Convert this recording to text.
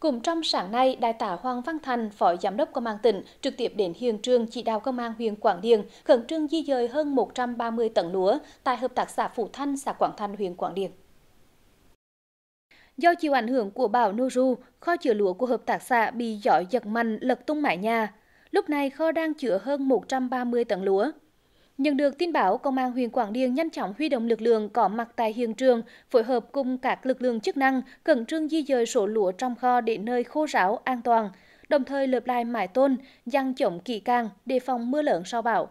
Cũng trong sáng nay, Đại tá Hoàng Văn Thành, Phó Giám đốc Công an tỉnh, trực tiếp đến hiện trường chỉ đạo Công an huyện Quảng Điền khẩn trương di dời hơn 130 tấn lúa tại Hợp tác xã Phủ Thanh, xã Quảng Thanh, huyện Quảng Điền. Do chịu ảnh hưởng của bão Noru, kho chứa lúa của hợp tác xã bị gió giật mạnh lật tung mái nhà. Lúc này kho đang chứa hơn 130 tấn lúa. Nhận được tin báo, Công an huyện Quảng Điền nhanh chóng huy động lực lượng có mặt tại hiện trường, phối hợp cùng các lực lượng chức năng cẩn trương di dời số lúa trong kho đến nơi khô ráo, an toàn, đồng thời lợp lại mái tôn, dăng chống kỹ càng để phòng mưa lớn sau bão.